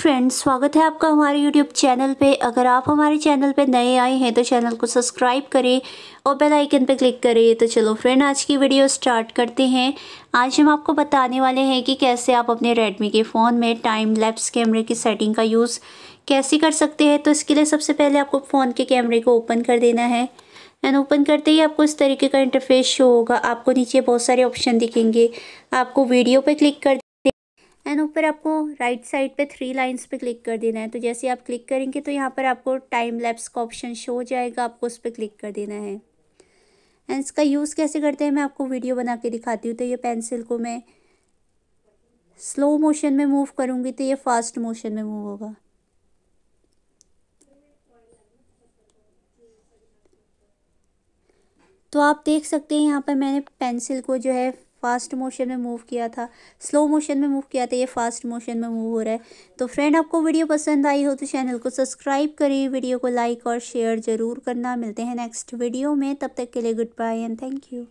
friends स्वागत है आपका हमारे यूट्यूब चैनल पे अगर आप हमारे चैनल पे नए आए हैं तो चैनल को सब्सक्राइब करें और बेल आइकन पे क्लिक करें तो चलो फ्रेंड आज की वीडियो स्टार्ट करते हैं आज हम आपको बताने वाले हैं कि कैसे आप अपने रेडमी के फ़ोन में टाइम लैप्स कैमरे की सेटिंग का यूज़ कैसे कर सकते हैं तो इसके लिए सबसे पहले आपको फ़ोन के कैमरे को ओपन कर देना है एंड ओपन करते ही आपको इस तरीके का इंटरफेस शो होगा आपको नीचे बहुत सारे ऑप्शन दिखेंगे आपको वीडियो पर क्लिक कर एंड ऊपर आपको राइट साइड पे थ्री लाइंस पे क्लिक कर देना है तो जैसे आप क्लिक करेंगे तो यहाँ पर आपको टाइम लैप्स का ऑप्शन शो हो जाएगा आपको उस पर क्लिक कर देना है एंड इसका यूज़ कैसे करते हैं मैं आपको वीडियो बना के दिखाती हूँ तो ये पेंसिल को मैं स्लो मोशन में मूव करूँगी तो ये फास्ट मोशन में मूव होगा तो आप देख सकते हैं यहाँ पर मैंने पेंसिल को जो है फास्ट मोशन में मूव किया था स्लो मोशन में मूव किया था ये फास्ट मोशन में मूव हो रहा है तो फ्रेंड आपको वीडियो पसंद आई हो तो चैनल को सब्सक्राइब करें वीडियो को लाइक और शेयर ज़रूर करना मिलते हैं नेक्स्ट वीडियो में तब तक के लिए good bye and thank you